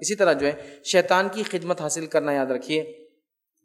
اسی طرح جو ہے شیطان کی خدمت حاصل کرنا یاد رکھیے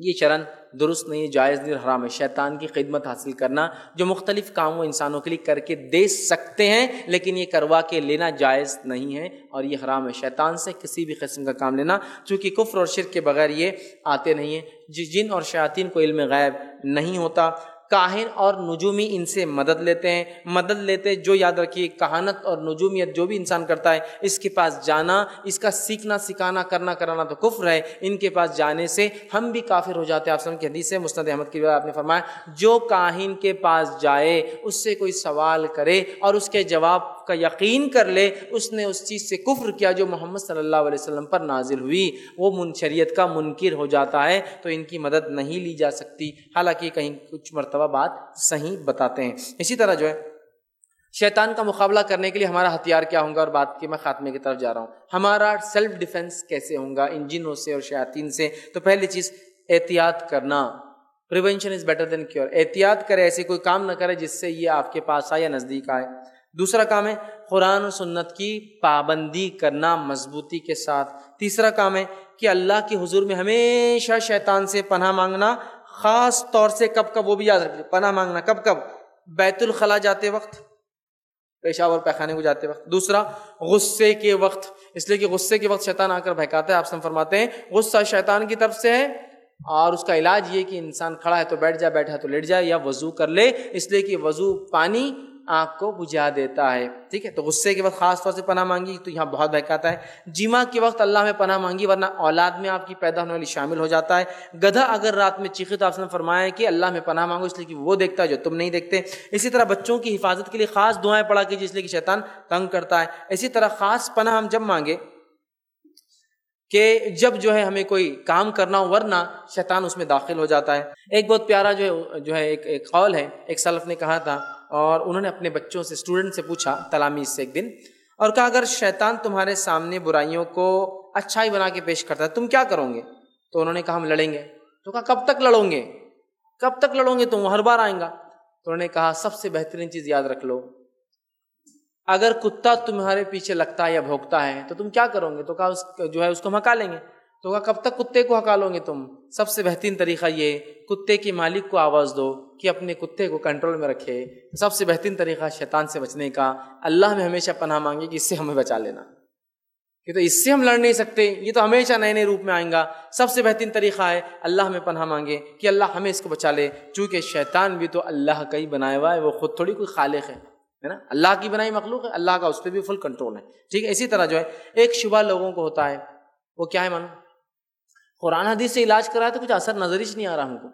یہ چرن درست نہیں جائز نہیں حرام ہے شیطان کی خدمت حاصل کرنا جو مختلف کام وہ انسانوں کے لیے کر کے دے سکتے ہیں لیکن یہ کروا کے لینا جائز نہیں ہے اور یہ حرام ہے شیطان سے کسی بھی قسم کا کام لینا چونکہ کفر اور شرک کے بغیر یہ آتے نہیں ہیں جن اور شیاطین کو علم غیب نہیں ہوتا کاہن اور نجومی ان سے مدد لیتے ہیں مدد لیتے جو یاد رکھیے کہانت اور نجومیت جو بھی انسان کرتا ہے اس کے پاس جانا اس کا سیکھنا سکھانا کرنا کرانا تو کفر ہے ان کے پاس جانے سے ہم بھی کافر ہو جاتے ہیں آپ سلم کی حدیث سے مستد احمد کی آپ نے فرمایا جو کاہن کے پاس جائے اس سے کوئی سوال کرے اور اس کے جواب کا یقین کر لے اس نے اس چیز سے کفر کیا جو محمد صلی اللہ علیہ وسلم پر نازل ہوئی وہ منشریت کا منکر ہو جاتا ہے تو ان کی مدد نہیں لی جا سکتی حالانکہ کہیں کچھ مرتبہ بات صحیح بتاتے ہیں اسی طرح جو ہے شیطان کا مقابلہ کرنے کے لیے ہمارا ہتھیار کیا ہوں گا اور بات کے میں خاتمے کی طرف جا رہا ہوں ہمارا سیلف ڈیفینس کیسے ہوں گا انجنوں سے اور شیاطین سے تو پہلی چیز احتیاط کرنا prevention is better than cure احتیاط کرے ایسے کوئی کام نہ کرے جس سے یہ آپ کے پاس آئے یا نزدیک آئے دوسرا کام ہے قرآن و سنت کی پابندی کرنا مضبوطی کے ساتھ تیسرا کام ہے کہ اللہ کی حضور میں ہمیشہ شیطان سے پناہ مانگنا خاص طور سے کب کب وہ بھی یاد رکھتے پناہ مانگنا کب کب بیت الخلا جاتے وقت پیشاب اور پیخانے کو جاتے وقت دوسرا غصے کے وقت اس لیے کہ غصے کے وقت شیطان آ کر بہکاتا ہے آپ سم فرماتے ہیں غصہ شیطان کی طرف سے ہے اور اس کا علاج یہ کہ انسان کھڑا ہے تو بیٹھ جائے بیٹھا تو لیٹ جائے یا وضو کر لے اس لیے کہ وضو پانی آنکھ کو بجا دیتا ہے ٹھیک ہے تو غصے کے وقت خاص طور سے پناہ مانگی تو یہاں بہت بہکاتا ہے جمع کے وقت اللہ میں پناہ مانگی ورنہ اولاد میں آپ کی پیدا ہونے والی شامل ہو جاتا ہے گدھا اگر رات میں چیخے تو آپ نے فرمایا کہ اللہ میں پناہ مانگو اس لیے کہ وہ دیکھتا ہے جو تم نہیں دیکھتے اسی طرح بچوں کی حفاظت کے لیے خاص دعائیں پڑھا کیجیے اس لیے کہ شیطان تنگ کرتا ہے اسی طرح خاص پناہ ہم جب مانگے کہ جب جو ہے ہمیں کوئی کام کرنا ہو ورنہ شیطان اس میں داخل ہو جاتا ہے ایک بہت پیارا جو ہے جو ہے ایک قول ہے ایک سلف نے کہا تھا اور انہوں نے اپنے بچوں سے اسٹوڈنٹ سے پوچھا تلامی سے ایک دن اور کہا اگر شیطان تمہارے سامنے برائیوں کو اچھائی بنا کے پیش کرتا ہے تم کیا کرو گے تو انہوں نے کہا ہم لڑیں گے تو کہا کب تک لڑوں گے کب تک لڑوں گے تم ہر بار آئیں گا تو انہوں نے کہا سب سے بہترین چیز یاد رکھ لو اگر کتا تمہارے پیچھے لگتا ہے یا بھوکتا ہے تو تم کیا کرو گے تو کہا جو ہے اس کو مکا لیں گے تو کہا کب تک کتے کو حکا گے تم سب سے بہترین طریقہ یہ کتے کی مالک کو آواز دو کہ اپنے کتے کو کنٹرول میں رکھے سب سے بہترین طریقہ شیطان سے بچنے کا اللہ ہمیں ہمیشہ پناہ مانگے کہ اس سے ہمیں بچا لینا کہ تو اس سے ہم لڑ نہیں سکتے یہ تو ہمیشہ نئے نئے روپ میں آئیں گا سب سے بہترین طریقہ ہے اللہ ہمیں پناہ مانگے کہ اللہ ہمیں اس کو بچا لے چونکہ شیطان بھی تو اللہ کا ہی بنایا ہوا ہے وہ خود تھوڑی کوئی خالق ہے نا اللہ کی بنائی مخلوق ہے اللہ کا اس پہ بھی فل کنٹرول ہے ٹھیک ہے اسی طرح جو ہے ایک شبہ لوگوں کو ہوتا ہے وہ کیا ہے مانو قرآن حدیث سے علاج کرایا تو کچھ اثر نظر ہی نہیں آ رہا ہم کو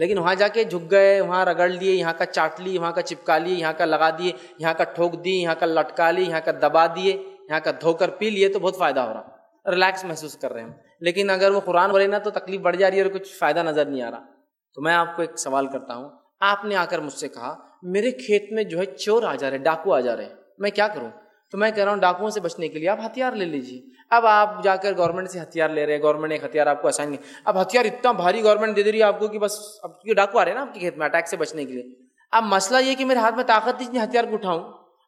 لیکن وہاں جا کے جھک گئے وہاں رگڑ لیے یہاں کا کا چاٹ لی وہاں چپکا لیے یہاں کا لگا دیے دیے یہاں یہاں یہاں یہاں کا کا کا کا ٹھوک دی لٹکا لی دبا دھو کر پی لیے تو بہت فائدہ ہو رہا ریلیکس محسوس کر رہے ہیں لیکن اگر وہ قرآن بولے نا تو تکلیف بڑھ جا رہی ہے اور کچھ فائدہ نظر نہیں آ رہا تو میں آپ کو ایک سوال کرتا ہوں آپ نے آ کر مجھ سے کہا میرے کھیت میں جو ہے چور آ جا رہے ڈاکو آ جا رہے ہیں میں کیا کروں تو میں کہہ رہا ہوں ڈاکوؤں سے بچنے کے لیے آپ ہتھیار لے لیجیے اب آپ جا کر گورنمنٹ سے ہتھیار لے رہے ہیں گورنمنٹ ایک ہتھیار آپ کو گے اب ہتھیار اتنا بھاری گورنمنٹ دے دے رہی ہے آپ کو کہ بس اب یہ ڈاکو آ رہے ہیں نا آپ کے کھیت میں اٹیک سے بچنے کے لیے اب مسئلہ یہ کہ میرے ہاتھ میں طاقت نہیں ہتھیار کو اٹھاؤں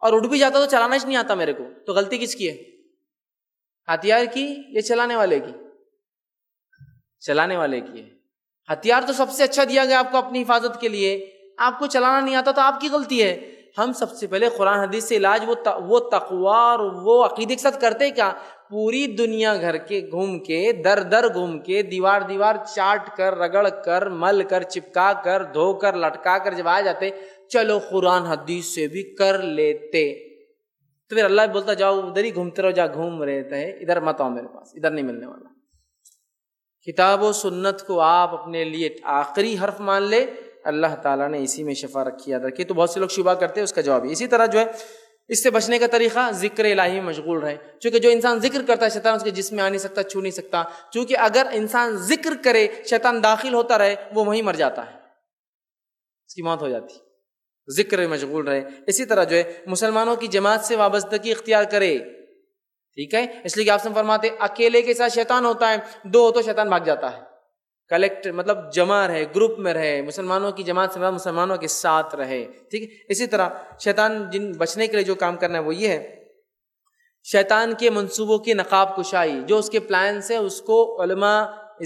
اور اٹھ بھی جاتا تو چلانا ہی نہیں آتا میرے کو تو غلطی کس کی ہے ہتھیار کی یا چلانے والے کی چلانے والے کی ہے ہتھیار تو سب سے اچھا دیا گیا آپ کو اپنی حفاظت کے لیے آپ کو چلانا نہیں آتا تو آپ کی غلطی ہے ہم سب سے پہلے قرآن حدیث سے علاج وہ تقوا اور وہ عقیدے کے ساتھ کرتے کیا پوری دنیا گھر کے گھوم کے در در گھوم کے دیوار دیوار چاٹ کر رگڑ کر مل کر چپکا کر دھو کر لٹکا کر جب آ جاتے چلو قرآن حدیث سے بھی کر لیتے تو پھر اللہ بولتا جاؤ ادھر ہی گھومتے رہو جا گھوم رہے ہیں ادھر مت آؤ میرے پاس ادھر نہیں ملنے والا کتاب و سنت کو آپ اپنے لیے آخری حرف مان لے اللہ تعالیٰ نے اسی میں شفا رکھی یاد رکھی تو بہت سے لوگ شبہ کرتے ہیں اس کا جواب ہے اسی طرح جو ہے اس سے بچنے کا طریقہ ذکر الہی میں مشغول رہے چونکہ جو انسان ذکر کرتا ہے شیطان اس کے جسم آ نہیں سکتا چھو نہیں سکتا چونکہ اگر انسان ذکر کرے شیطان داخل ہوتا رہے وہ وہیں مر جاتا ہے اس کی موت ہو جاتی ذکر مشغول رہے اسی طرح جو ہے مسلمانوں کی جماعت سے وابستگی اختیار کرے ٹھیک ہے اس لیے کہ آپ سے فرماتے اکیلے کے ساتھ شیطان ہوتا ہے دو ہو تو شیطان بھاگ جاتا ہے کلیکٹ مطلب جمع رہے گروپ میں رہے مسلمانوں کی جماعت سے مسلمانوں کے ساتھ رہے ٹھیک ہے اسی طرح شیطان جن بچنے کے لیے جو کام کرنا ہے وہ یہ ہے شیطان کے منصوبوں کی نقاب کشائی جو اس کے پلانس ہیں اس کو علماء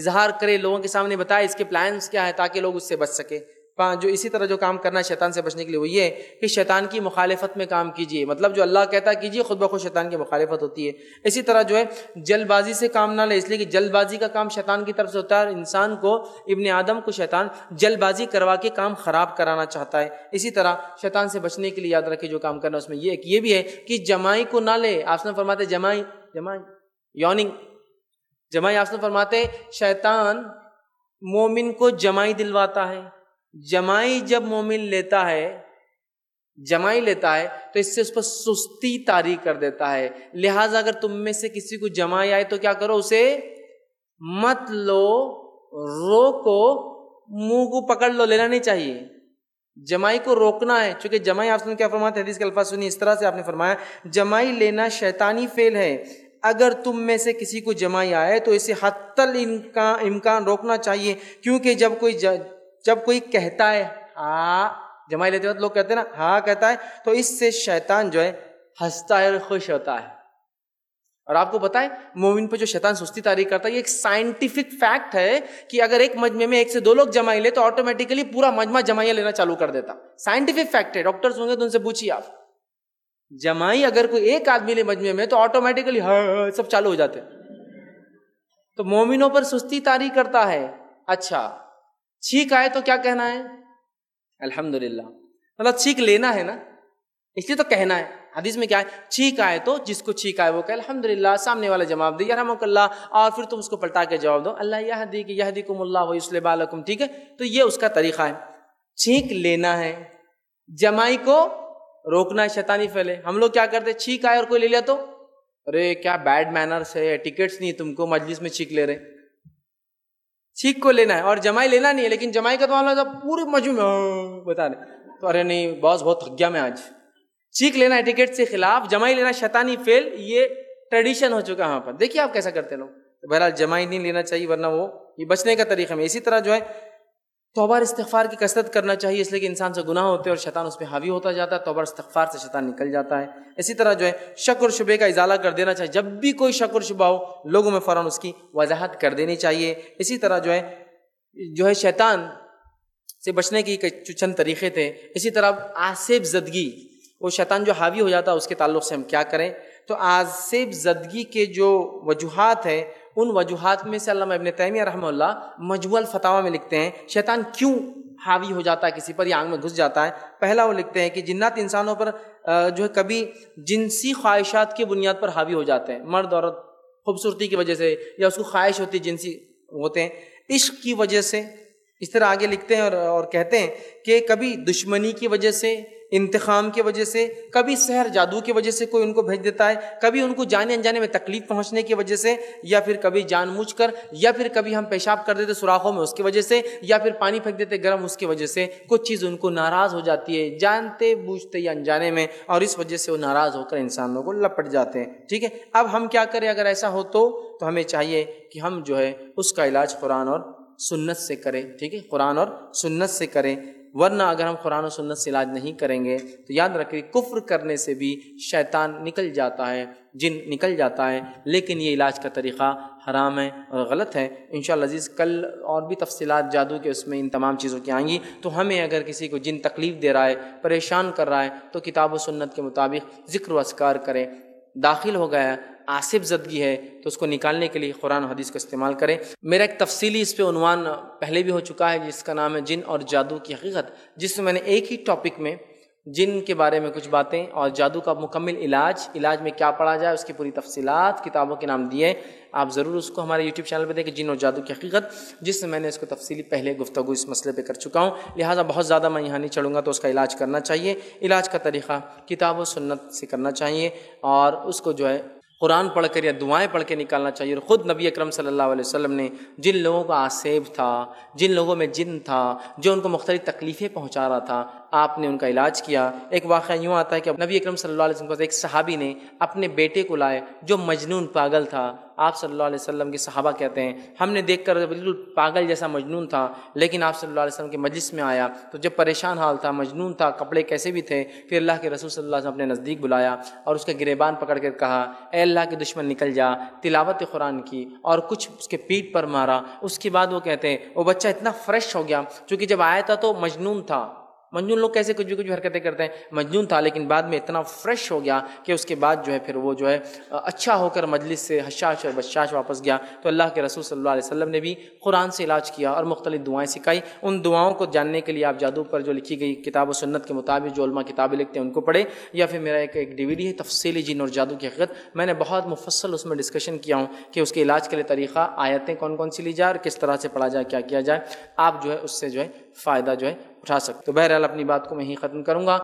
اظہار کرے لوگوں کے سامنے بتائے اس کے پلانس کیا ہے تاکہ لوگ اس سے بچ سکے جو اسی طرح جو کام کرنا ہے شیطان سے بچنے کے لیے وہ یہ ہے کہ شیطان کی مخالفت میں کام کیجیے مطلب جو اللہ کہتا ہے کیجیے خود بخود شیطان کی مخالفت ہوتی ہے اسی طرح جو ہے جلد بازی سے کام نہ لے اس لیے کہ جلد بازی کا کام شیطان کی طرف سے ہوتا ہے اور انسان کو ابن آدم کو شیطان جلد بازی کروا کے کام خراب کرانا چاہتا ہے اسی طرح شیطان سے بچنے کے لیے یاد رکھے جو کام کرنا اس میں یہ ایک یہ بھی ہے کہ جمائی کو نہ لے آپ نے فرماتے جمائی جمائی یوننگ جمائی آپ نے فرماتے شیطان مومن کو جمائی دلواتا ہے جمائی جب مومن لیتا ہے جمائی لیتا ہے تو اس سے اس پر سستی تاریخ کر دیتا ہے لہٰذا اگر تم میں سے کسی کو جمائی آئے تو کیا کرو اسے مت لو رو کو منہ کو پکڑ لو لینا نہیں چاہیے جمائی کو روکنا ہے چونکہ جمائی آپ نے کیا فرمایا حدیث کے الفاظ سنی اس طرح سے آپ نے فرمایا جمائی لینا شیطانی فیل ہے اگر تم میں سے کسی کو جمائی آئے تو اسے حتیل امکان روکنا چاہیے کیونکہ جب کوئی جب کوئی کہتا ہے ہاں لیتے لوگ کہتے ہیں نا ہاں کہتا ہے تو اس سے شیطان جو ہے ہے اور خوش ہوتا ہے اور آپ کو پتا ہے مومن پہ جو شیطان سستی تاریخ کرتا ہے یہ ایک سائنٹیفک فیکٹ ہے کہ اگر ایک ایک مجمع میں سے دو لوگ جمائی لے تو آٹومیٹکلی پورا مجمع جمایا لینا چالو کر دیتا سائنٹیفک فیکٹ ہے ڈاکٹر ہوں گے پوچھیے آپ جمائی اگر کوئی ایک آدمی لے مجمع میں تو آٹومیٹیکلی ہاں، چالو ہو جاتے تو مومنوں پر سستی تاریخ کرتا ہے اچھا چھینک آئے تو کیا کہنا ہے الحمد للہ مطلب چھینک لینا ہے نا اس لیے تو کہنا ہے حدیث میں کیا ہے چھینک آئے تو جس کو چھینک آئے وہ کہ الحمد للہ سامنے والا جواب دے یارحم اللہ اور پھر تم اس کو پلٹا کے جواب دو اللہ یہ کم اللہ بالکم ٹھیک ہے تو یہ اس کا طریقہ ہے چھینک لینا ہے جمائی کو روکنا ہے شیطانی پھیلے ہم لوگ کیا کرتے چھینک آئے اور کوئی لے لیا تو ارے کیا بیڈ مینرس ہے ٹکٹس نہیں تم کو مجلس میں چھینک لے رہے چھینک کو لینا ہے اور جمائی لینا نہیں ہے لیکن جمائی کا تو معاملہ پورے مجموع میں بتا دیں تو ارے نہیں باس بہت گیا میں آج چیخ لینا ہے ٹکٹ سے خلاف جمائی لینا شیطانی فیل یہ ٹریڈیشن ہو چکا وہاں پر دیکھیے آپ کیسا کرتے لوگ بہرحال جمائی نہیں لینا چاہیے ورنہ وہ یہ بچنے کا طریقہ میں اسی طرح جو ہے توبہ اور استغفار کی کسرت کرنا چاہیے اس لیے کہ انسان سے گناہ ہوتے ہیں اور شیطان اس پہ حاوی ہوتا جاتا ہے توبہ اور استغفار سے شیطان نکل جاتا ہے اسی طرح جو ہے شک اور شبے کا اضالہ کر دینا چاہیے جب بھی کوئی شک اور شبہ ہو لوگوں میں فوراً اس کی وضاحت کر دینی چاہیے اسی طرح جو ہے جو ہے شیطان سے بچنے کی چند طریقے تھے اسی طرح آصف زدگی وہ شیطان جو حاوی ہو جاتا ہے اس کے تعلق سے ہم کیا کریں تو آصف زدگی کے جو وجوہات ہیں ان وجوہات میں سے علامہ تیمیہ رحمہ اللہ مجموع فتح میں لکھتے ہیں شیطان کیوں حاوی ہو جاتا ہے کسی پر یہ آنکھ میں گھس جاتا ہے پہلا وہ لکھتے ہیں کہ جنات انسانوں پر جو ہے کبھی جنسی خواہشات کی بنیاد پر حاوی ہو جاتے ہیں مرد اور خوبصورتی کی وجہ سے یا اس کو خواہش ہوتی جنسی ہوتے ہیں عشق کی وجہ سے اس طرح آگے لکھتے ہیں اور کہتے ہیں کہ کبھی دشمنی کی وجہ سے انتخام کی وجہ سے کبھی سحر جادو کی وجہ سے کوئی ان کو بھیج دیتا ہے کبھی ان کو جانے انجانے میں تکلیف پہنچنے کی وجہ سے یا پھر کبھی جان موچ کر یا پھر کبھی ہم پیشاب کر دیتے سوراخوں میں اس کی وجہ سے یا پھر پانی پھینک دیتے گرم اس کی وجہ سے کچھ چیز ان کو ناراض ہو جاتی ہے جانتے بوجھتے یا انجانے میں اور اس وجہ سے وہ ناراض ہو کر انسانوں کو لپٹ جاتے ہیں ٹھیک ہے اب ہم کیا کریں اگر ایسا ہو تو تو ہمیں چاہیے کہ ہم جو ہے اس کا علاج قرآن اور سنت سے کریں ٹھیک ہے قرآن اور سنت سے کریں ورنہ اگر ہم قرآن و سنت سے علاج نہیں کریں گے تو یاد رکھیں کفر کرنے سے بھی شیطان نکل جاتا ہے جن نکل جاتا ہے لیکن یہ علاج کا طریقہ حرام ہے اور غلط ہے ان شاء اللہ کل اور بھی تفصیلات جادو کے اس میں ان تمام چیزوں کی آئیں گی تو ہمیں اگر کسی کو جن تکلیف دے رہا ہے پریشان کر رہا ہے تو کتاب و سنت کے مطابق ذکر و اسکار کریں داخل ہو گیا آصف زدگی ہے تو اس کو نکالنے کے لیے قرآن و حدیث کا استعمال کریں میرا ایک تفصیلی اس پہ عنوان پہلے بھی ہو چکا ہے جس کا نام ہے جن اور جادو کی حقیقت جس میں میں نے ایک ہی ٹاپک میں جن کے بارے میں کچھ باتیں اور جادو کا مکمل علاج علاج میں کیا پڑھا جائے اس کی پوری تفصیلات کتابوں کے نام دیے آپ ضرور اس کو ہمارے یوٹیوب چینل پہ دیکھیں جن اور جادو کی حقیقت جس میں میں نے اس کو تفصیلی پہلے گفتگو اس مسئلے پہ کر چکا ہوں لہٰذا بہت زیادہ میں یہاں نہیں چڑھوں گا تو اس کا علاج کرنا چاہیے علاج کا طریقہ کتاب و سنت سے کرنا چاہیے اور اس کو جو ہے قرآن پڑھ کر یا دعائیں پڑھ کے نکالنا چاہیے اور خود نبی اکرم صلی اللہ علیہ وسلم نے جن لوگوں کا آسیب تھا جن لوگوں میں جن تھا جو ان کو مختلف تکلیفیں پہنچا رہا تھا آپ نے ان کا علاج کیا ایک واقعہ یوں آتا ہے کہ نبی اکرم صلی اللہ علیہ وسلم ایک صحابی نے اپنے بیٹے کو لائے جو مجنون پاگل تھا آپ صلی اللہ علیہ وسلم کے صحابہ کہتے ہیں ہم نے دیکھ کر بالکل پاگل جیسا مجنون تھا لیکن آپ صلی اللہ علیہ وسلم کے مجلس میں آیا تو جب پریشان حال تھا مجنون تھا کپڑے کیسے بھی تھے پھر اللہ کے رسول صلی اللہ علیہ وسلم اپنے نزدیک بلایا اور اس کا گریبان پکڑ کر کہا اے اللہ کے دشمن نکل جا تلاوت قرآن کی اور کچھ اس کے پیٹ پر مارا اس کے بعد وہ کہتے ہیں وہ بچہ اتنا فریش ہو گیا چونکہ جب آیا تھا تو مجنون تھا مجنون لوگ کیسے کچھ بھی کچھ حرکتیں کرتے ہیں مجنون تھا لیکن بعد میں اتنا فریش ہو گیا کہ اس کے بعد جو ہے پھر وہ جو ہے اچھا ہو کر مجلس سے حشاش اور بشاش واپس گیا تو اللہ کے رسول صلی اللہ علیہ وسلم نے بھی قرآن سے علاج کیا اور مختلف دعائیں سکھائی ان دعاؤں کو جاننے کے لیے آپ جادو پر جو لکھی گئی کتاب و سنت کے مطابق جو علماء کتابیں لکھتے ہیں ان کو پڑھے یا پھر میرا ایک ایک ڈی ہے تفصیلی جن اور جادو کی حقیقت میں نے بہت مفصل اس میں ڈسکشن کیا ہوں کہ اس کے علاج کے لیے طریقہ آیتیں کون کون سی لی جائے اور کس طرح سے پڑھا جائے کیا کیا جائے آپ جو ہے اس سے جو ہے فائدہ جو ہے اٹھا سکتے تو بہرحال اپنی بات کو میں ہی ختم کروں گا